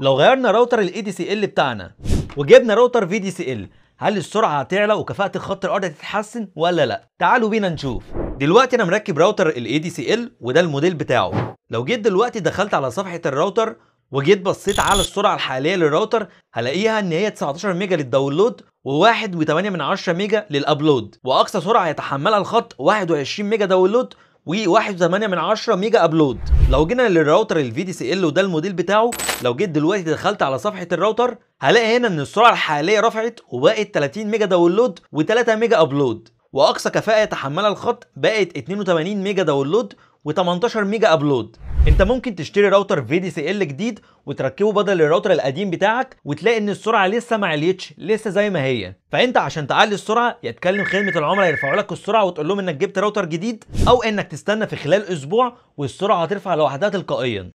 لو غيرنا راوتر الاي دي سي ال بتاعنا وجبنا راوتر في دي سي ال هل السرعه هتعلى وكفاءه الخط الارضي هتتحسن ولا لا تعالوا بينا نشوف دلوقتي انا مركب راوتر الاي دي سي ال وده الموديل بتاعه لو جيت دلوقتي دخلت على صفحه الراوتر وجيت بصيت على السرعه الحاليه للراوتر هلاقيها ان هي 19 ميجا للداونلود و1.8 من 10 ميجا للابلود واقصى سرعه يتحملها الخط 21 ميجا داونلود و1.8 من 10 ميجا ابلود لو جينا للراوتر ال دي سي ال وده الموديل بتاعه لو جيت دلوقتي دخلت على صفحه الراوتر هلاقي هنا ان السرعه الحاليه رفعت وبقت 30 ميجا داونلود و3 ميجا ابلود واقصى كفاءه يتحملها الخط بقت 82 ميجا داونلود و18 ميجا ابلود انت ممكن تشتري راوتر في دي سي ال جديد وتركبه بدل الراوتر القديم بتاعك وتلاقي ان السرعه لسه ما عليتش لسه زي ما هي فانت عشان تعلي السرعه يا تكلم خدمه العملاء يرفعوا لك السرعه وتقول لهم انك جبت راوتر جديد او انك تستنى في خلال اسبوع والسرعه هترفع لوحدها تلقائيا